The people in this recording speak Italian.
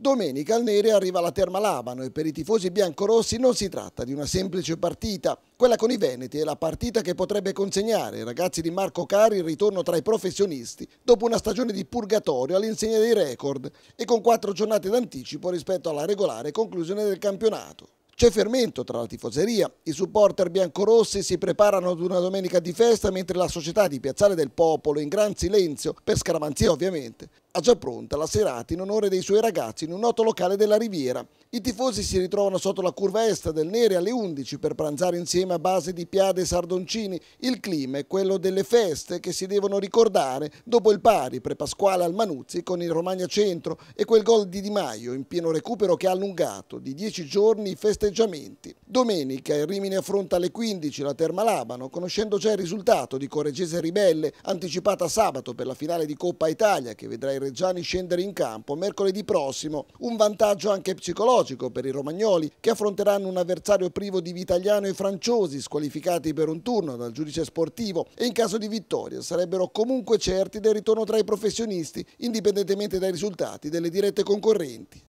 Domenica al Nere arriva la Terma Labano e per i tifosi biancorossi non si tratta di una semplice partita. Quella con i Veneti è la partita che potrebbe consegnare ai ragazzi di Marco Cari il ritorno tra i professionisti dopo una stagione di purgatorio all'insegna dei record e con quattro giornate d'anticipo rispetto alla regolare conclusione del campionato. C'è fermento tra la tifoseria, i supporter biancorossi si preparano ad una domenica di festa mentre la società di Piazzale del Popolo, in gran silenzio, per scaramanzia ovviamente, ha già pronta la serata in onore dei suoi ragazzi in un noto locale della Riviera. I tifosi si ritrovano sotto la curva est del Nere alle 11 per pranzare insieme a base di piade e sardoncini. Il clima è quello delle feste che si devono ricordare dopo il pari prepasquale al Manuzzi con il Romagna Centro e quel gol di Di Maio in pieno recupero che ha allungato di 10 giorni i festeggiamenti. Domenica il Rimini affronta alle 15 la Termalabano conoscendo già il risultato di Corregese Ribelle anticipata sabato per la finale di Coppa Italia che vedrà il reggiani scendere in campo mercoledì prossimo, un vantaggio anche psicologico per i romagnoli che affronteranno un avversario privo di Vitaliano e Franciosi squalificati per un turno dal giudice sportivo e in caso di vittoria sarebbero comunque certi del ritorno tra i professionisti indipendentemente dai risultati delle dirette concorrenti.